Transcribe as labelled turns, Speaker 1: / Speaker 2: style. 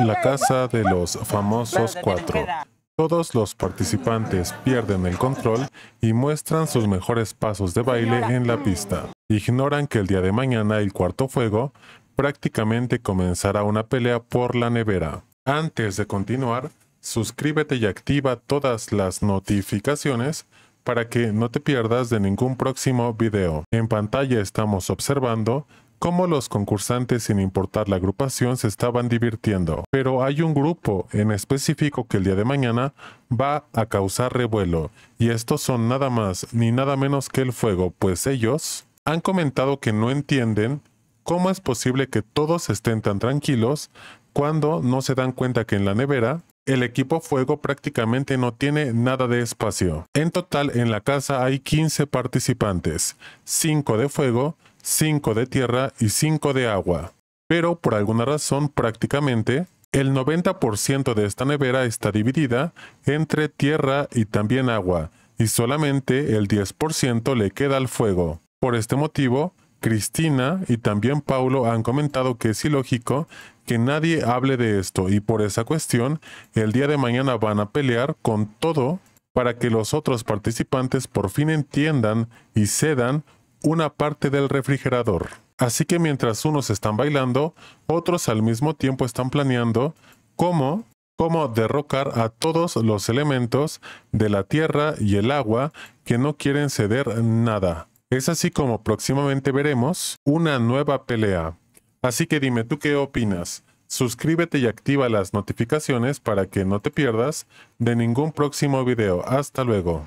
Speaker 1: La casa de los famosos cuatro. Todos los participantes pierden el control y muestran sus mejores pasos de baile en la pista. Ignoran que el día de mañana el cuarto fuego prácticamente comenzará una pelea por la nevera. Antes de continuar, suscríbete y activa todas las notificaciones para que no te pierdas de ningún próximo video. En pantalla estamos observando como los concursantes, sin importar la agrupación, se estaban divirtiendo. Pero hay un grupo en específico que el día de mañana va a causar revuelo, y estos son nada más ni nada menos que el fuego, pues ellos han comentado que no entienden cómo es posible que todos estén tan tranquilos cuando no se dan cuenta que en la nevera el equipo fuego prácticamente no tiene nada de espacio. En total en la casa hay 15 participantes, 5 de fuego, 5 de tierra y 5 de agua. Pero por alguna razón prácticamente el 90% de esta nevera está dividida entre tierra y también agua, y solamente el 10% le queda al fuego. Por este motivo, Cristina y también Paulo han comentado que es ilógico que nadie hable de esto y por esa cuestión el día de mañana van a pelear con todo para que los otros participantes por fin entiendan y cedan una parte del refrigerador. Así que mientras unos están bailando, otros al mismo tiempo están planeando cómo, cómo derrocar a todos los elementos de la tierra y el agua que no quieren ceder nada. Es así como próximamente veremos una nueva pelea. Así que dime tú qué opinas. Suscríbete y activa las notificaciones para que no te pierdas de ningún próximo video. Hasta luego.